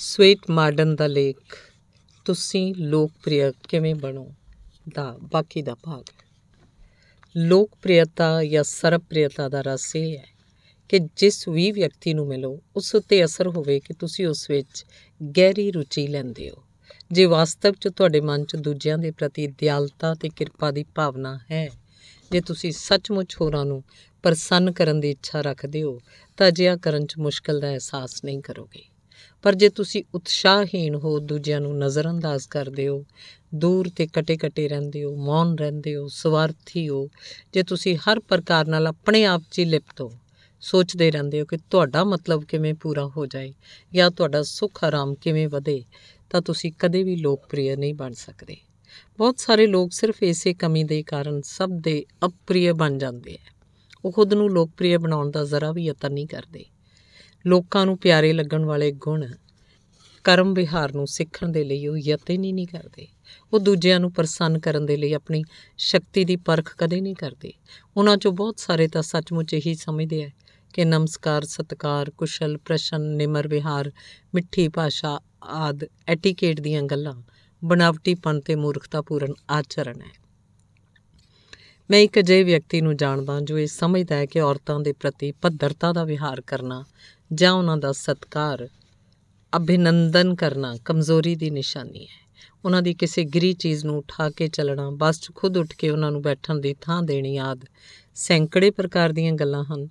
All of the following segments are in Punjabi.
ਸਵੀਟ ਮਾਰਡਨ ਦਾ ਲੇਖ ਤੁਸੀਂ ਲੋਕਪ੍ਰਿਯ ਕਿਵੇਂ ਬਣੋ ਦਾ ਬਾਕੀ ਦਾ ਭਾਗ ਲੋਕਪ੍ਰਿਯਤਾ ਜਾਂ ਸਰਵਪ੍ਰਿਯਤਾ ਦਾ ਰਸ ਇਹ ਹੈ ਕਿ ਜਿਸ ਵੀ ਵਿਅਕਤੀ ਨੂੰ ਮਿਲੋ ਉਸ ਉੱਤੇ ਅਸਰ ਹੋਵੇ ਕਿ ਤੁਸੀਂ ਉਸ ਵਿੱਚ ਗਹਿਰੀ ਰੁਚੀ ਲੈਂਦੇ ਹੋ ਜੇ ਵਾਸਤਵ 'ਚ ਤੁਹਾਡੇ ਮਨ 'ਚ ਦੂਜਿਆਂ ਦੇ ਪ੍ਰਤੀ ਦਿਆਲਤਾ ਤੇ ਕਿਰਪਾ ਦੀ ਭਾਵਨਾ ਹੈ ਜੇ ਤੁਸੀਂ ਸੱਚਮੁੱਚ ਹੋਰਾਂ ਨੂੰ ਪ੍ਰਸੰਨ ਕਰਨ ਦੀ ਇੱਛਾ ਰੱਖਦੇ ਹੋ ਤਾਂ ਜਿਆ ਕਰਨ 'ਚ ਮੁਸ਼ਕਲ ਦਾ ਅਹਿਸਾਸ ਨਹੀਂ ਕਰੋਗੇ ਪਰ ਜੇ ਤੁਸੀਂ ਉਤਸ਼ਾਹਹੀਣ ਹੋ ਦੂਜਿਆਂ ਨੂੰ ਨਜ਼ਰਅੰਦਾਜ਼ ਕਰਦੇ ਹੋ ਦੂਰ ਤੇ ਕਟੇ-ਕਟੇ ਰਹਿੰਦੇ ਹੋ ਮੌਨ ਰਹਿੰਦੇ ਹੋ ਸਵਾਰਥੀ ਹੋ ਜੇ ਤੁਸੀਂ ਹਰ ਪ੍ਰਕਾਰ ਨਾਲ ਆਪਣੇ ਆਪ 'ਚ ਹੀ ਲਿਪਤ ਹੋ ਸੋਚਦੇ ਰਹਿੰਦੇ ਹੋ ਕਿ ਤੁਹਾਡਾ ਮਤਲਬ ਕਿਵੇਂ ਪੂਰਾ ਹੋ ਜਾਏ ਜਾਂ ਤੁਹਾਡਾ ਸੁੱਖ ਆਰਾਮ ਕਿਵੇਂ ਵਧੇ ਤਾਂ ਤੁਸੀਂ ਕਦੇ ਵੀ ਲੋਕਪ੍ਰਿਯ ਨਹੀਂ ਬਣ ਸਕਦੇ ਬਹੁਤ ਸਾਰੇ ਲੋਕ ਸਿਰਫ ਇਸੇ ਕਮੀ ਦੇ ਕਾਰਨ ਸਭ ਦੇ ਅਪ੍ਰਿਯ ਬਣ ਜਾਂਦੇ ਆ ਉਹ ਖੁਦ ਨੂੰ ਲੋਕਪ੍ਰਿਯ ਬਣਾਉਣ ਦਾ ਜ਼ਰਾ ਵੀ ਯਤਨ ਨਹੀਂ ਕਰਦੇ ਲੋਕਾਂ ਨੂੰ ਪਿਆਰੇ ਲੱਗਣ ਵਾਲੇ ਗੁਣ ਕਰਮ ਵਿਹਾਰ ਨੂੰ ਸਿੱਖਣ ਦੇ ਲਈ ਉਹ ਯਤਨ ਹੀ ਨਹੀਂ ਕਰਦੇ ਉਹ ਦੂਜਿਆਂ ਨੂੰ ਪ੍ਰਸੰਨ ਕਰਨ ਦੇ ਲਈ ਆਪਣੀ ਸ਼ਕਤੀ ਦੀ ਪਰਖ ਕਦੇ ਨਹੀਂ ਕਰਦੇ ਉਹਨਾਂ ਚੋਂ ਬਹੁਤ ਸਾਰੇ ਤਾਂ ਸੱਚਮੁੱਚ ਇਹੀ ਸਮਝਦੇ ਆ ਕਿ ਨਮਸਕਾਰ ਸਤਕਾਰ ਕੁਸ਼ਲ ਪ੍ਰਸ਼ਨ ਨਿਮਰ ਵਿਹਾਰ ਮਿੱਠੀ ਭਾਸ਼ਾ ਆਦ ਐਟੀਕੇਟ ਦੀਆਂ ਗੱਲਾਂ ਬਨਾਵਟੀਪਨ ਤੇ ਮੂਰਖਤਾਪੂਰਨ ਆਚਰਣ ਹੈ ਮੈਂ ਇੱਕ ਅਜਿਹੇ ਵਿਅਕਤੀ ਨੂੰ ਜਾਣਦਾ ਜੋ ਇਹ ਸਮਝਦਾ ਹੈ ਕਿ ਔਰਤਾਂ ਦੇ ਪ੍ਰਤੀ ਪੱਧਰਤਾ ਦਾ ਵਿਹਾਰ ਕਰਨਾ ਜਾਂ ਉਹਨਾਂ ਦਾ ਸਤਕਾਰ ਅਭਿਨੰਦਨ ਕਰਨਾ ਕਮਜ਼ੋਰੀ ਦੀ ਨਿਸ਼ਾਨੀ ਹੈ ਉਹਨਾਂ ਦੀ ਕਿਸੇ ਗਰੀ ਚੀਜ਼ ਨੂੰ ਉਠਾ ਕੇ ਚੱਲਣਾ ਬਸ 'ਚ ਖੁਦ ਉੱਠ ਕੇ ਉਹਨਾਂ ਨੂੰ ਬੈਠਣ ਦੀ ਥਾਂ ਦੇਣੀ ਆਦ ਸੈਂਕੜੇ ਪ੍ਰਕਾਰ ਦੀਆਂ ਗੱਲਾਂ ਹਨ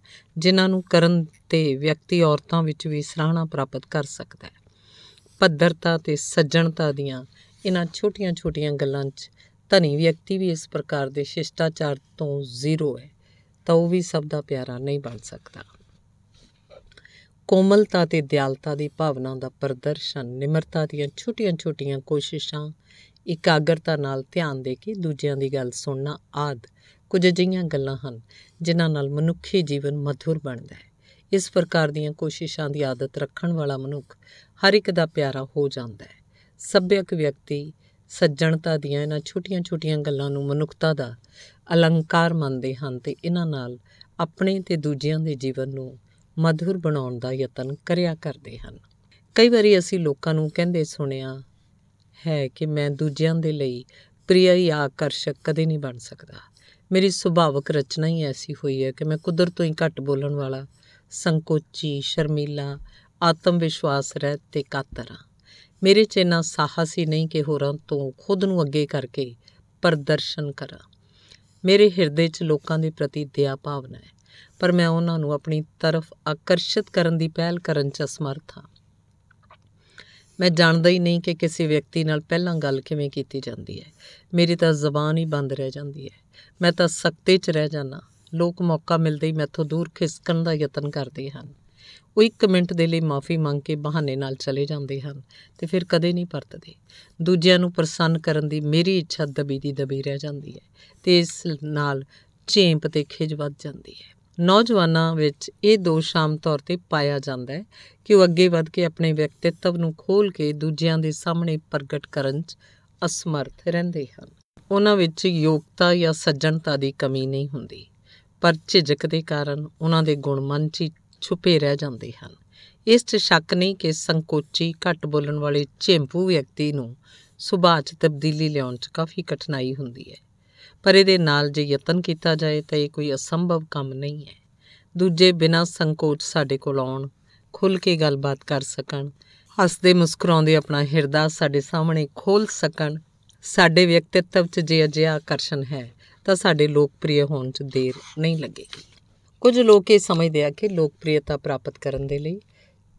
ਜਿਨ੍ਹਾਂ ਨੂੰ ਕਰਨ ਤੇ ਵਿਅਕਤੀ ਔਰਤਾਂ ਵਿੱਚ ਵੀ ਸਰਾਹਣਾ ਪ੍ਰਾਪਤ ਕਰ ਸਕਦਾ ਹੈ ਪੱਧਰਤਾ ਤੇ ਸੱਜਣਤਾ ਦੀਆਂ ਇਹਨਾਂ ਛੋਟੀਆਂ-ਛੋਟੀਆਂ ਗੱਲਾਂ 'ਚ ਧਨੀ ਵਿਅਕਤੀ ਵੀ ਇਸ ਪ੍ਰਕਾਰ ਦੇ ਸ਼ਿਸ਼ਟਾਚਾਰ ਤੋਂ ਜ਼ੀਰੋ ਹੈ ਤਾਂ ਉਹ ਵੀ ਸਭ ਦਾ ਪਿਆਰਾ ਨਹੀਂ ਬਣ ਸਕਦਾ ਕੋਮਲਤਾ ਤੇ ਦਿਆਲਤਾ ਦੀ ਭਾਵਨਾ ਦਾ ਪ੍ਰਦਰਸ਼ਨ ਨਿਮਰਤਾ ਦੀਆਂ ਛੋਟੀਆਂ-ਛੋਟੀਆਂ ਕੋਸ਼ਿਸ਼ਾਂ ਇਕਾਗਰਤਾ ਨਾਲ ਧਿਆਨ ਦੇ ਕੇ ਦੂਜਿਆਂ ਦੀ ਗੱਲ ਸੁਣਨਾ ਆਦ ਕੁਝ ਅਜਿਹੀਆਂ ਗੱਲਾਂ ਹਨ ਜਿਨ੍ਹਾਂ ਨਾਲ ਮਨੁੱਖੀ ਜੀਵਨ ਮਧੁਰ ਬਣਦਾ ਹੈ ਇਸ ਪ੍ਰਕਾਰ ਦੀਆਂ ਕੋਸ਼ਿਸ਼ਾਂ ਦੀ ਆਦਤ ਰੱਖਣ ਵਾਲਾ ਮਨੁੱਖ ਹਰ ਇੱਕ ਦਾ ਪਿਆਰਾ ਹੋ ਜਾਂਦਾ ਹੈ ਸੱਭਿਅਕ ਵਿਅਕਤੀ ਸੱਜਣਤਾ ਦੀਆਂ ਇਹਨਾਂ ਛੋਟੀਆਂ-ਛੋਟੀਆਂ ਗੱਲਾਂ ਨੂੰ ਮਨੁੱਖਤਾ ਦਾ ਅਲੰਕਾਰ ਮੰਨਦੇ ਹਨ ਤੇ ਇਹਨਾਂ ਨਾਲ ਆਪਣੇ ਤੇ ਦੂਜਿਆਂ ਦੇ ਜੀਵਨ ਨੂੰ ਮਧੁਰ ਬਣਾਉਣ ਦਾ ਯਤਨ ਕਰਿਆ ਕਰਦੇ ਹਨ ਕਈ ਵਾਰੀ ਅਸੀਂ ਲੋਕਾਂ ਨੂੰ ਕਹਿੰਦੇ ਸੁਣਿਆ ਹੈ ਕਿ ਮੈਂ ਦੂਜਿਆਂ ਦੇ ਲਈ ਪ੍ਰਿਯ ਜਾਂ ਆਕਰਸ਼ਕ ਕਦੇ ਨਹੀਂ ਬਣ ਸਕਦਾ ਮੇਰੀ ਸੁਭਾਵਕ ਰਚਨਾ ਹੀ ਐਸੀ ਹੋਈ ਹੈ ਕਿ ਮੈਂ ਕੁਦਰਤ ਤੋਂ ਹੀ ਘੱਟ ਬੋਲਣ ਵਾਲਾ ਸੰਕੋਚੀ ਸ਼ਰਮੀਲਾ ਆਤਮ ਵਿਸ਼ਵਾਸ ਰਹਿਤ ਤੇ ਕਾਤਰ ਹਾਂ ਮੇਰੇ 'ਚ ਇਨਾ ਸਾਹਸ ਹੀ ਨਹੀਂ ਕਿ ਹੋਰਾਂ ਤੋਂ ਖੁਦ ਨੂੰ ਅੱਗੇ ਕਰਕੇ ਪ੍ਰਦਰਸ਼ਨ ਕਰਾਂ ਮੇਰੇ ਹਿਰਦੇ 'ਚ ਲੋਕਾਂ ਦੇ ਪ੍ਰਤੀ ਦਇਆ ਭਾਵਨਾ ਹੈ ਪਰ ਮੈਂ ਉਹਨਾਂ ਨੂੰ ਆਪਣੀ ਤਰਫ ਆਕਰਸ਼ਿਤ ਕਰਨ ਦੀ ਪਹਿਲ ਕਰਨ 'ਚ ਸਮਰਥ ਹਾਂ ਮੈਂ ਜਾਣਦਾ ਹੀ ਨਹੀਂ ਕਿ ਕਿਸੇ ਵਿਅਕਤੀ ਨਾਲ ਪਹਿਲਾਂ ਗੱਲ ਕਿਵੇਂ ਕੀਤੀ ਜਾਂਦੀ ਹੈ ਮੇਰੀ ਤਾਂ ਜ਼ਬਾਨ ਹੀ ਬੰਦ ਰਹਿ ਜਾਂਦੀ ਹੈ ਮੈਂ ਤਾਂ ਸਖਤੇ 'ਚ ਰਹਿ ਜਾਣਾ ਲੋਕ ਮੌਕਾ ਮਿਲਦੇ ਹੀ ਮੈਥੋਂ ਦੂਰ ਖਿਸਕਣ ਦਾ ਯਤਨ ਕਰਦੇ ਹਨ ਉਹ ਇੱਕ ਮਿੰਟ ਦੇ ਲਈ ਮਾਫੀ ਮੰਗ ਕੇ ਬਹਾਨੇ ਨਾਲ ਚਲੇ ਜਾਂਦੇ ਹਨ ਤੇ ਫਿਰ ਕਦੇ ਨਹੀਂ ਪਰਤਦੇ ਦੂਜਿਆਂ ਨੂੰ ਪ੍ਰਸੰਨ ਕਰਨ ਦੀ ਮੇਰੀ ਇੱਛਾ ਦਬੀ ਦੀ ਦਬੀ ਰਹਿ ਜਾਂਦੀ ਹੈ ਤੇ ਇਸ ਨਾਲ ਝੇਂਪ ਤੇ ਖਿਜ ਵੱਧ ਜਾਂਦੀ ਹੈ ਨੌਜਵਾਨਾਂ ਵਿੱਚ ਇਹ ਦੋਸ਼ ਆਮ ਤੌਰ ਤੇ ਪਾਇਆ ਜਾਂਦਾ ਹੈ ਕਿ ਉਹ ਅੱਗੇ ਵੱਧ ਕੇ ਆਪਣੇ ਵਿਅਕਤੀਤਵ ਨੂੰ ਖੋਲ ਕੇ ਦੂਜਿਆਂ ਦੇ ਸਾਹਮਣੇ ਪ੍ਰਗਟ ਕਰਨ 'ਚ ਅਸਮਰਥ ਰਹਿੰਦੇ ਹਨ ਉਹਨਾਂ ਵਿੱਚ ਯੋਗਤਾ ਜਾਂ ਸੱਜਣਤਾ ਦੀ ਕਮੀ ਨਹੀਂ ਹੁੰਦੀ ਪਰ ਝਿਜਕ ਦੇ ਕਾਰਨ ਉਹਨਾਂ ਦੇ ਗੁਣ ਮਨ 'ਚ ਛੁਪੇ ਰਹਿ ਜਾਂਦੇ ਹਨ ਇਸ 'ਚ ਸ਼ੱਕ ਨਹੀਂ ਕਿ ਸੰਕੋਚੀ ਘੱਟ ਬੋਲਣ ਵਾਲੇ ਝੇਂਪੂ ਵਿਅਕਤੀ ਨੂੰ ਸੁਭਾਅ 'ਚ ਤਬਦੀਲੀ ਲਿਆਉਣ 'ਚ ਕਾਫੀ ਕਠਿਨਾਈ ਹੁੰਦੀ ਹੈ ਪਰ ਇਹਦੇ ਨਾਲ ਜੇ ਯਤਨ ਕੀਤਾ ਜਾਏ ਤਾਂ ਇਹ ਕੋਈ ਅਸੰਭਵ ਕੰਮ ਨਹੀਂ ਹੈ ਦੂਜੇ ਬਿਨਾਂ ਸੰਕੋਚ ਸਾਡੇ ਕੋਲ ਆਉਣ ਖੁੱਲ ਕੇ ਗੱਲਬਾਤ ਕਰ ਸਕਣ ਹੱਸਦੇ ਮੁਸਕਰਾਉਂਦੇ ਆਪਣਾ ਹਿਰਦਾ ਸਾਡੇ ਸਾਹਮਣੇ ਖੋਲ ਸਕਣ ਸਾਡੇ ਵਿਅਕਤੀਤਵ 'ਚ ਜੇ ਅਜਿਹਾ ਆਕਰਸ਼ਣ ਹੈ ਤਾਂ ਸਾਡੇ ਲੋਕਪ੍ਰਿਯ ਹੋਣ 'ਚ ਦੇਰ ਨਹੀਂ ਲੱਗੇਗੀ ਕੁਝ ਲੋਕ ਇਹ ਸਮਝਦੇ ਆ ਕਿ ਲੋਕਪ੍ਰਿਯਤਾ ਪ੍ਰਾਪਤ ਕਰਨ ਦੇ ਲਈ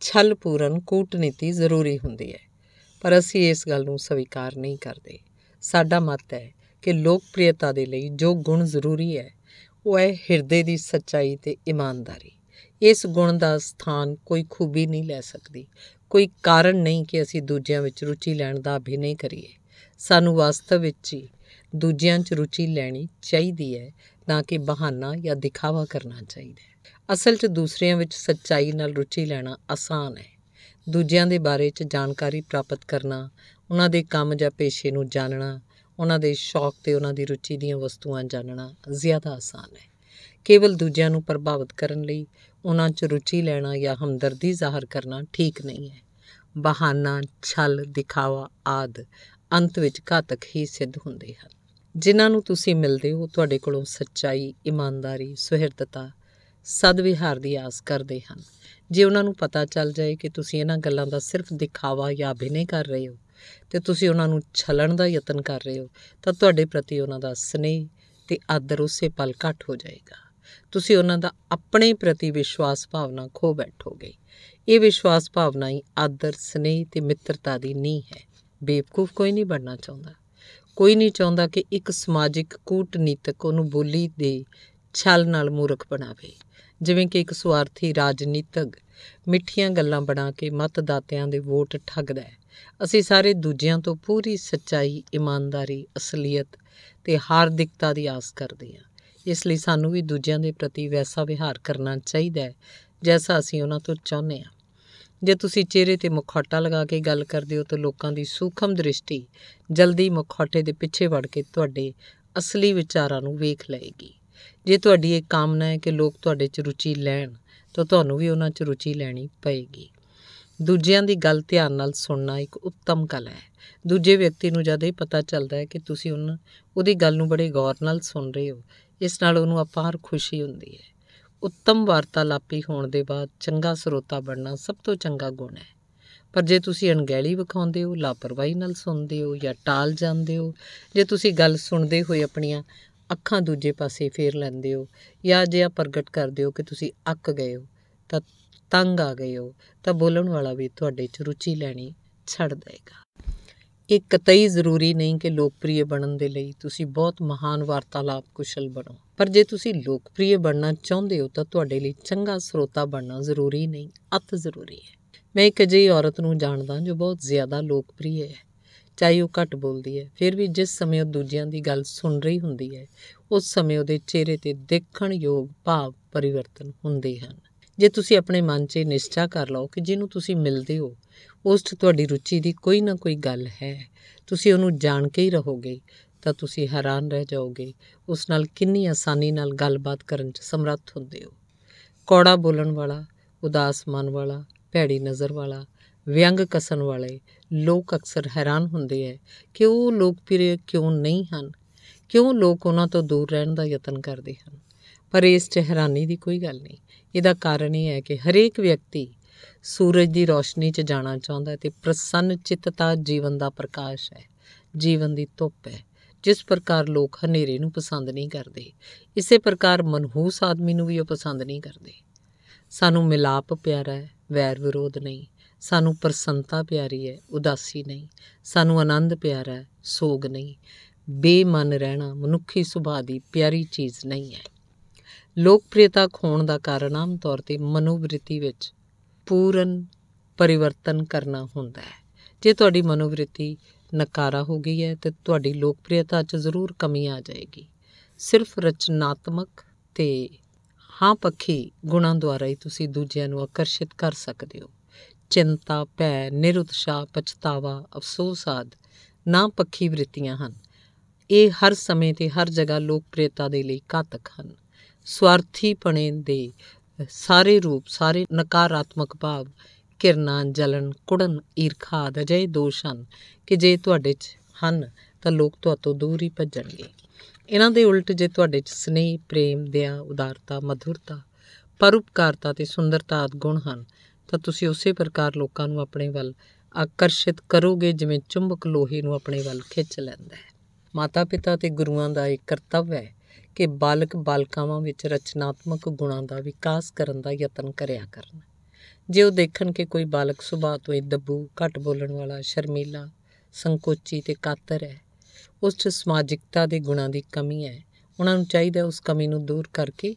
ਛਲਪੂਰਨ ਕੂਟਨੀਤੀ ਜ਼ਰੂਰੀ ਹੁੰਦੀ ਹੈ ਪਰ ਅਸੀਂ ਇਸ ਗੱਲ ਨੂੰ ਸਵੀਕਾਰ ਨਹੀਂ ਕਰਦੇ ਸਾਡਾ ਮਤ ਹੈ ਕਿ ਲੋਕਪ੍ਰਿਅਤਾ ਦੇ ਲਈ ਜੋ ਗੁਣ ਜ਼ਰੂਰੀ ਹੈ ਉਹ ਹੈ ਹਿਰਦੇ ਦੀ ਸੱਚਾਈ ਤੇ ਇਮਾਨਦਾਰੀ ਇਸ ਗੁਣ ਦਾ ਸਥਾਨ ਕੋਈ ਖੂਬੀ ਨਹੀਂ ਲੈ ਸਕਦੀ ਕੋਈ ਕਾਰਨ ਨਹੀਂ ਕਿ ਅਸੀਂ ਦੂਜਿਆਂ ਵਿੱਚ ਰੁਚੀ ਲੈਣ ਦਾ ਵੀ ਨਹੀਂ ਕਰੀਏ ਸਾਨੂੰ ਵਾਸਤਵ ਵਿੱਚ ਹੀ ਦੂਜਿਆਂ 'ਚ ਰੁਚੀ ਲੈਣੀ ਚਾਹੀਦੀ ਹੈ ਨਾ ਕਿ ਬਹਾਨਾ ਜਾਂ ਦਿਖਾਵਾ ਕਰਨਾ ਚਾਹੀਦਾ ਹੈ ਅਸਲ 'ਚ ਦੂਸਰਿਆਂ ਵਿੱਚ ਸੱਚਾਈ ਨਾਲ ਰੁਚੀ ਲੈਣਾ ਆਸਾਨ ਹੈ ਦੂਜਿਆਂ ਦੇ ਬਾਰੇ 'ਚ ਜਾਣਕਾਰੀ ਪ੍ਰਾਪਤ ਕਰਨਾ ਉਹਨਾਂ ਦੇ ਕੰਮ ਜਾਂ ਪੇਸ਼ੇ ਨੂੰ ਜਾਣਨਾ ਉਹਨਾਂ ਦੇ ਸ਼ੌਕ ਤੇ ਉਹਨਾਂ ਦੀ ਰੁਚੀ ਦੀਆਂ ਵਸਤੂਆਂ ਜਾਣਨਾ ਜ਼ਿਆਦਾ ਆਸਾਨ ਹੈ ਕੇਵਲ ਦੂਜਿਆਂ ਨੂੰ ਪ੍ਰਭਾਵਿਤ ਕਰਨ ਲਈ ਉਹਨਾਂ 'ਚ ਰੁਚੀ ਲੈਣਾ ਜਾਂ ਹਮਦਰਦੀ ਜ਼ਾਹਰ ਕਰਨਾ ਠੀਕ ਨਹੀਂ ਹੈ ਬਹਾਨਾ ਛਲ ਦਿਖਾਵਾ ਆਦ ਅੰਤ ਵਿੱਚ ਘਾਤਕ ਹੀ ਸਿੱਧ ਹੁੰਦੇ ਹਨ ਜਿਨ੍ਹਾਂ ਨੂੰ ਤੁਸੀਂ ਮਿਲਦੇ ਹੋ ਤੁਹਾਡੇ ਕੋਲੋਂ ਸੱਚਾਈ ਇਮਾਨਦਾਰੀ ਸੁਹਿਰਦਤਾ ਸਦਵਿਹਾਰ ਦੀ ਆਸ ਕਰਦੇ ਹਨ ਜੇ ਉਹਨਾਂ ਨੂੰ ਪਤਾ ਚੱਲ ਜਾਏ ਕਿ ਤੁਸੀਂ ਇਹਨਾਂ ਗੱਲਾਂ ਦਾ ਸਿਰਫ ਦਿਖਾਵਾ ਜਾਂ ਬਿਨੇ ਕਰ ਰਹੇ ਹੋ ਤੇ ਤੁਸੀਂ ਉਹਨਾਂ ਨੂੰ ਛਲਣ ਦਾ ਯਤਨ ਕਰ ਰਹੇ ਹੋ ਤਾਂ ਤੁਹਾਡੇ ਪ੍ਰਤੀ ਉਹਨਾਂ ਦਾ ਸਨੇਹ ਤੇ ਆਦਰ ਉਸੇ ਪਲ ਘਟ ਹੋ ਜਾਏਗਾ ਤੁਸੀਂ ਉਹਨਾਂ ਦਾ ਆਪਣੇ ਪ੍ਰਤੀ ਵਿਸ਼ਵਾਸ ਭਾਵਨਾ ਖੋ ਬੈਠੋਗੇ ਇਹ ਵਿਸ਼ਵਾਸ ਭਾਵਨਾ ਹੀ ਆਦਰ ਸਨੇਹ ਤੇ ਮਿੱਤਰਤਾ ਦੀ ਨਹੀਂ ਹੈ ਬੇਵਕੂਫ ਕੋਈ ਨਹੀਂ ਬਣਨਾ ਚਾਹੁੰਦਾ ਕੋਈ ਨਹੀਂ ਚਾਹੁੰਦਾ ਕਿ ਇੱਕ ਸਮਾਜਿਕ ਕੂਟਨੀਤਕ ਉਹਨੂੰ ਬੋਲੀ ਦੇ ਛਲ ਨਾਲ ਮੂਰਖ ਬਣਾਵੇ ਜਿਵੇਂ ਕਿ ਇੱਕ ਸਵਾਰਥੀ ਰਾਜਨੀਤਿਕ ਮਿੱਠੀਆਂ ਗੱਲਾਂ ਬਣਾ ਕੇ ਮਤਦਾਤਿਆਂ ਦੇ ਵੋਟ ਠੱਗਦਾ ਹੈ ਅਸੀਂ ਸਾਰੇ ਦੂਜਿਆਂ ਤੋਂ ਪੂਰੀ ਸੱਚਾਈ ਇਮਾਨਦਾਰੀ ਅਸਲੀਅਤ ਤੇ ਹਾਰਦਿਕਤਾ ਦੀ ਆਸ ਕਰਦੇ ਹਾਂ ਇਸ ਲਈ ਸਾਨੂੰ ਵੀ ਦੂਜਿਆਂ ਦੇ ਪ੍ਰਤੀ ਵੈਸਾ ਵਿਹਾਰ ਕਰਨਾ ਚਾਹੀਦਾ ਹੈ ਜੈਸਾ ਅਸੀਂ ਉਹਨਾਂ ਤੋਂ ਚਾਹੁੰਦੇ ਹਾਂ ਜੇ ਤੁਸੀਂ ਚਿਹਰੇ ਤੇ ਮੁਖੌਟਾ ਲਗਾ ਕੇ ਗੱਲ ਕਰਦੇ ਹੋ ਤਾਂ ਲੋਕਾਂ ਦੀ ਸੂਖਮ ਦ੍ਰਿਸ਼ਟੀ ਜਲਦੀ ਮੁਖੌਟੇ ਦੇ ਪਿੱਛੇ ਵੜ ਕੇ ਤੁਹਾਡੇ ਅਸਲੀ ਵਿਚਾਰਾਂ ਨੂੰ ਵੇਖ ਲਏਗੀ ਜੇ ਤੁਹਾਡੀ ਇਹ ਕਾਮਨਾ ਹੈ ਕਿ ਲੋਕ ਤੁਹਾਡੇ 'ਚ ਰੁਚੀ ਲੈਣ ਤਾਂ ਤੁਹਾਨੂੰ ਵੀ ਉਹਨਾਂ 'ਚ ਰੁਚੀ ਲੈਣੀ ਪਏਗੀ ਦੂਜਿਆਂ ਦੀ ਗੱਲ ਧਿਆਨ ਨਾਲ ਸੁਣਨਾ ਇੱਕ ਉੱਤਮ ਕਲਾ ਹੈ ਦੂਜੇ ਵਿਅਕਤੀ ਨੂੰ ਜਦ ਇਹ ਪਤਾ ਚੱਲਦਾ ਹੈ ਕਿ ਤੁਸੀਂ ਉਹਨ ਉਹਦੀ ਗੱਲ ਨੂੰ ਬੜੇ ਗੌਰ ਨਾਲ ਸੁਣ ਰਹੇ ਹੋ ਇਸ ਨਾਲ ਉਹਨੂੰ ਅਪਾਰ ਖੁਸ਼ੀ ਹੁੰਦੀ ਹੈ ਉੱਤਮ ਵਾਰਤਾਲਾਪੀ ਹੋਣ ਦੇ ਬਾਅਦ ਚੰਗਾ ਸਰੋਤਾ ਬਣਨਾ ਸਭ ਤੋਂ ਚੰਗਾ ਗੁਣ ਹੈ ਪਰ ਜੇ ਤੁਸੀਂ ਅਣਗਹਿਲੀ ਵਿਖਾਉਂਦੇ ਹੋ ਲਾਪਰਵਾਹੀ ਨਾਲ ਸੁਣਦੇ ਹੋ ਜਾਂ ਟਾਲ ਜਾਂਦੇ ਹੋ ਜੇ ਤੁਸੀਂ ਗੱਲ ਸੁਣਦੇ ਹੋਏ ਆਪਣੀਆਂ ਅੱਖਾਂ ਦੂਜੇ ਪਾਸੇ ਫੇਰ ਲੈਂਦੇ ਹੋ ਜਾਂ ਜੇ ਆ ਪ੍ਰਗਟ ਕਰਦੇ ਹੋ ਕਿ ਤੁਸੀਂ ਅੱਕ ਗਏ ਹੋ ਤਾਂ ਤੰਗ ਆ ਗਏ ਹੋ ਤਾਂ ਬੋਲਣ ਵਾਲਾ ਵੀ ਤੁਹਾਡੇ 'ਚ ਰੁਚੀ ਲੈਣੀ ਛੱਡ ਦੇਗਾ ਇਹ ਕਤਈ ਜ਼ਰੂਰੀ ਨਹੀਂ ਕਿ ਲੋਕਪ੍ਰਿਯ ਬਣਨ ਦੇ ਲਈ ਤੁਸੀਂ ਬਹੁਤ ਮਹਾਨ ਵਾਰਤਾਲਾਪ ਕੁਸ਼ਲ ਬਣੋ ਪਰ ਜੇ ਤੁਸੀਂ ਲੋਕਪ੍ਰਿਯ ਬਣਨਾ ਚਾਹੁੰਦੇ ਹੋ ਤਾਂ ਤੁਹਾਡੇ ਲਈ ਚੰਗਾ ਸਰੋਤਾ ਬਣਨਾ ਜ਼ਰੂਰੀ ਨਹੀਂ ਅਤ ਜ਼ਰੂਰੀ ਹੈ ਮੈਂ ਇੱਕ ਅਜਿਹੀ ਔਰਤ ਨੂੰ ਜਾਣਦਾ ਜੋ ਬਹੁਤ ਜ਼ਿਆਦਾ ਲੋਕਪ੍ਰਿਯ ਹੈ ਚਾਹੇ ਉਹ ਘੱਟ ਬੋਲਦੀ ਹੈ ਫਿਰ ਵੀ ਜਿਸ ਸਮੇਂ ਉਹ ਦੂਜਿਆਂ ਦੀ ਗੱਲ ਸੁਣ ਰਹੀ ਹੁੰਦੀ ਹੈ ਉਸ ਸਮੇਂ ਉਹਦੇ ਚਿਹਰੇ ਤੇ ਦੇਖਣਯੋਗ ਭਾਵ ਪਰਿਵਰਤਨ ਹੁੰਦੇ ਹਨ ਜੇ ਤੁਸੀਂ ਆਪਣੇ ਮਨ 'ਚ ਨਿਸ਼ਚਾ ਕਰ ਲਓ ਕਿ ਜਿਹਨੂੰ ਤੁਸੀਂ ਮਿਲਦੇ ਹੋ ਉਸ 'ਚ ਤੁਹਾਡੀ ਰੁਚੀ ਦੀ ਕੋਈ ਨਾ ਕੋਈ ਗੱਲ ਹੈ ਤੁਸੀਂ ਉਹਨੂੰ ਜਾਣ ਕੇ ਹੀ ਰਹੋਗੇ ਤਾਂ ਤੁਸੀਂ ਹੈਰਾਨ ਰਹਿ ਜਾਓਗੇ ਉਸ ਨਾਲ ਕਿੰਨੀ ਆਸਾਨੀ ਨਾਲ ਗੱਲਬਾਤ ਕਰਨ 'ਚ ਸਮਰੱਥ ਹੁੰਦੇ ਹੋ ਕੌੜਾ ਬੋਲਣ ਵਾਲਾ ਉਦਾਸ ਮਨ ਵਾਲਾ ਭੈੜੀ ਨਜ਼ਰ ਵਾਲਾ ਵਿਅੰਗ ਕਸਣ ਵਾਲੇ ਲੋਕ ਅਕਸਰ ਹੈਰਾਨ ਹੁੰਦੇ ਐ ਕਿ ਉਹ ਲੋਕਪ੍ਰਿਯ ਕਿਉਂ ਨਹੀਂ ਹਨ ਕਿਉਂ ਲੋਕ ਉਹਨਾਂ ਤੋਂ ਦੂਰ ਰਹਿਣ ਦਾ ਯਤਨ ਕਰਦੇ ਹਨ ਪਰ ਇਸ 'ਚ ਹੈਰਾਨੀ ਦੀ ਕੋਈ ਗੱਲ ਨਹੀਂ ਇਹਦਾ ਕਾਰਨ ਇਹ ਹੈ ਕਿ ਹਰੇਕ ਵਿਅਕਤੀ ਸੂਰਜ ਦੀ ਰੋਸ਼ਨੀ 'ਚ ਜਾਣਾ ਚਾਹੁੰਦਾ ਹੈ ਤੇ ਪ੍ਰਸੰਨ ਚਿੱਤਤਾ ਜੀਵਨ ਦਾ ਪ੍ਰਕਾਸ਼ ਹੈ ਜੀਵਨ ਦੀ ਧੁੱਪ ਹੈ ਜਿਸ ਪ੍ਰਕਾਰ ਲੋਕ ਹਨੇਰੇ ਨੂੰ ਪਸੰਦ ਨਹੀਂ ਕਰਦੇ ਇਸੇ ਪ੍ਰਕਾਰ ਮਨਹੂਸ ਆਦਮੀ ਨੂੰ ਵੀ ਉਹ ਪਸੰਦ ਨਹੀਂ ਕਰਦੇ ਸਾਨੂੰ ਮਿਲਾਪ ਪਿਆਰਾ ਹੈ ਵੈਰ ਵਿਰੋਧ ਨਹੀਂ ਸਾਨੂੰ ਪ੍ਰਸੰਨਤਾ ਪਿਆਰੀ ਹੈ ਉਦਾਸੀ ਨਹੀਂ ਸਾਨੂੰ ਆਨੰਦ ਪਿਆਰਾ ਹੈ ਸੋਗ ਨਹੀਂ ਬੇਮਨ ਰਹਿਣਾ ਮਨੁੱਖੀ ਸੁਭਾਅ ਦੀ ਪਿਆਰੀ ਚੀਜ਼ ਨਹੀਂ ਹੈ ਲੋਕਪ੍ਰਿਯਤਾ ਖੋਣ ਦਾ ਕਾਰਨ ਆਮ ਤੌਰ ਤੇ ਮਨੋਵ੍ਰਿਤੀ ਵਿੱਚ ਪੂਰਨ ਪਰਿਵਰਤਨ ਕਰਨਾ ਹੁੰਦਾ ਹੈ ਜੇ ਤੁਹਾਡੀ ਮਨੋਵ੍ਰਿਤੀ ਨਕਾਰਾ ਹੋ ਗਈ ਹੈ ਤੇ ਤੁਹਾਡੀ ਲੋਕਪ੍ਰਿਯਤਾ 'ਚ ਜ਼ਰੂਰ ਕਮੀ ਆ ਜਾਏਗੀ ਸਿਰਫ ਰਚਨਾਤਮਕ ਤੇ ਹਾਂ ਪੱਖੀ ਗੁਣਾਂ ਦੁਆਰਾ ਹੀ ਤੁਸੀਂ ਦੂਜਿਆਂ ਨੂੰ ਆਕਰਸ਼ਿਤ ਕਰ ਸਕਦੇ ਹੋ ਚਿੰਤਾ ਭੈ ਨਿਰਉਤਸ਼ਾਹ ਪਛਤਾਵਾ ਅਫਸੋਸ ਆਦ ਨਾ ਪੱਖੀ ਵ੍ਰਿਤੀਆਂ ਹਨ ਇਹ ਹਰ ਸਮੇਂ ਤੇ ਹਰ ਜਗ੍ਹਾ ਲੋਕਪ੍ਰਿਯਤਾ ਦੇ ਲਈ ਘਾਤਕ ਹਨ ਸਵਾਰਥੀਪਣੇ ਦੇ ਸਾਰੇ ਰੂਪ ਸਾਰੇ ਨਕਾਰਾਤਮਕ ਭਾਵ ਕਿਰਨਾਂ ਜਲਨ ਕੁੜਨ ਈਰਖਾ ਦਾ ਅਜਿਹੇ ਦੋਸ਼ ਹਨ ਕਿ ਜੇ ਤੁਹਾਡੇ 'ਚ ਹਨ ਤਾਂ ਲੋਕ ਤੁਹਾਤੋਂ ਦੂਰ ਹੀ ਭੱਜਣਗੇ ਇਹਨਾਂ ਦੇ ਉਲਟ ਜੇ ਤੁਹਾਡੇ 'ਚ ਸਨੇਹ ਪ੍ਰੇਮ ਦਇਆ ਉਦਾਰਤਾ ਮਧੁਰਤਾ ਪਰਉਪਕਾਰਤਾ ਤੇ ਸੁੰਦਰਤਾ ਆਦਿ ਗੁਣ ਹਨ ਤਾਂ ਤੁਸੀਂ ਉਸੇ ਪ੍ਰਕਾਰ ਲੋਕਾਂ ਨੂੰ ਆਪਣੇ ਵੱਲ ਆਕਰਸ਼ਿਤ ਕਰੋਗੇ ਜਿਵੇਂ ਚੁੰਬਕ ਲੋਹੇ ਨੂੰ ਆਪਣੇ ਵੱਲ ਖਿੱਚ ਲੈਂਦਾ ਹੈ ਮਾਤਾ ਪਿਤਾ ਤੇ ਗੁਰੂਆਂ ਦਾ ਇੱਕ ਕਰਤੱਵ ਹੈ ਕਿ ਬਾਲਕ ਬਾਲਕਾਵਾਂ ਵਿੱਚ ਰਚਨਾਤਮਕ ਗੁਣਾਂ ਦਾ ਵਿਕਾਸ ਕਰਨ ਦਾ ਯਤਨ ਕਰਿਆ ਕਰਨ ਜੇ ਉਹ ਦੇਖਣ ਕਿ ਕੋਈ ਬਾਲਕ ਸੁਭਾਅ ਤੋਂ ਹੀ ਦੱਬੂ ਘੱਟ ਬੋਲਣ ਵਾਲਾ ਸ਼ਰਮੀਲਾ ਸੰਕੋਚੀ ਤੇ ਕਾਤਰ ਹੈ ਉਸ 'ਚ ਸਮਾਜਿਕਤਾ ਦੇ ਗੁਣਾਂ ਦੀ ਕਮੀ ਹੈ ਉਹਨਾਂ ਨੂੰ ਚਾਹੀਦਾ ਉਸ ਕਮੀ ਨੂੰ ਦੂਰ ਕਰਕੇ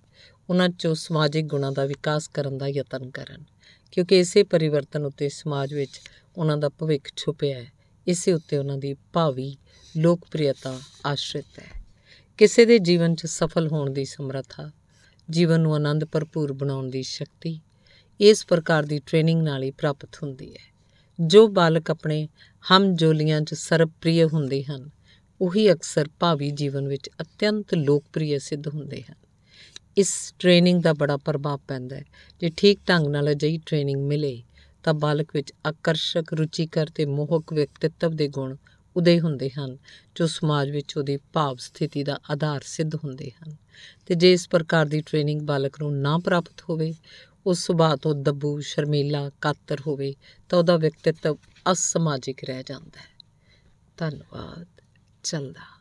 ਉਹਨਾਂ 'ਚੋਂ ਸਮਾਜਿਕ ਗੁਣਾਂ ਦਾ ਵਿਕਾਸ ਕਰਨ ਦਾ ਯਤਨ ਕਰਨ ਕਿਉਂਕਿ ਇਸੇ ਪਰਿਵਰਤਨ ਉੱਤੇ ਸਮਾਜ ਵਿੱਚ ਉਹਨਾਂ ਦਾ ਭਵਿੱਖ ਛੁਪਿਆ ਹੈ ਇਸੇ ਉੱਤੇ ਉਹਨਾਂ ਦੀ ਭਾਵੀ ਲੋਕਪ੍ਰਿਅਤਾ ਆਸ਼ਰਿਤ ਹੈ ਕਿਸੇ ਦੇ ਜੀਵਨ 'ਚ ਸਫਲ ਹੋਣ ਦੀ ਸਮਰੱਥਾ ਜੀਵਨ ਨੂੰ ਆਨੰਦ ਭਰਪੂਰ ਬਣਾਉਣ ਦੀ ਸ਼ਕਤੀ ਇਸ ਪ੍ਰਕਾਰ ਦੀ ਟ੍ਰੇਨਿੰਗ ਨਾਲ ਹੀ ਪ੍ਰਾਪਤ ਹੁੰਦੀ ਹੈ ਜੋ ਬਾਲਕ ਆਪਣੇ ਹਮ ਜੋਲੀਆਂ 'ਚ ਸਰਪ੍ਰਿਯ ਹੁੰਦੇ ਹਨ ਉਹੀ ਅਕਸਰ ਭਾਵੀ ਜੀਵਨ ਵਿੱਚ ਅਤਿਅੰਤ ਲੋਕਪ੍ਰਿਯ ਸਿੱਧ ਹੁੰਦੇ ਹਨ ਇਸ ਟ੍ਰੇਨਿੰਗ ਦਾ ਬੜਾ ਪ੍ਰਭਾਵ ਪੈਂਦਾ ਹੈ ਜੇ ਠੀਕ ਢੰਗ ਨਾਲ ਅਜਿਹੀ ਟ੍ਰੇਨਿੰਗ ਮਿਲੇ ਤਾਂ ਬਾਲਕ ਵਿੱਚ ਆਕਰਸ਼ਕ ਰੁਚੀਕਰ ਤੇ ਮੋਹਕ ਵਿਅਕਤੀਤਵ ਦੇ ਗੁਣ ਉਦੇ ਹੁੰਦੇ ਹਨ ਜੋ ਸਮਾਜ ਵਿੱਚ ਉਹਦੀ ਭਾਵ ਸਥਿਤੀ ਦਾ ਆਧਾਰ ਸਿੱਧ ਹੁੰਦੇ ਹਨ ਤੇ ਜੇ ਇਸ ਪ੍ਰਕਾਰ ਦੀ ਟ੍ਰੇਨਿੰਗ ਬਾਲਕ ਨੂੰ ਨਾ ਪ੍ਰਾਪਤ ਹੋਵੇ ਉਹ ਸੁਭਾਅ ਤੋਂ ਦੱਬੂ ਸ਼ਰਮੀਲਾ ਕਾਤਰ ਹੋਵੇ ਤਾਂ ਉਹਦਾ ਵਿਅਕਤਿਤਵ ਅਸਮਾਜਿਕ ਰਹਿ ਜਾਂਦਾ ਹੈ ਧੰਨਵਾਦ ਚੰਦਾ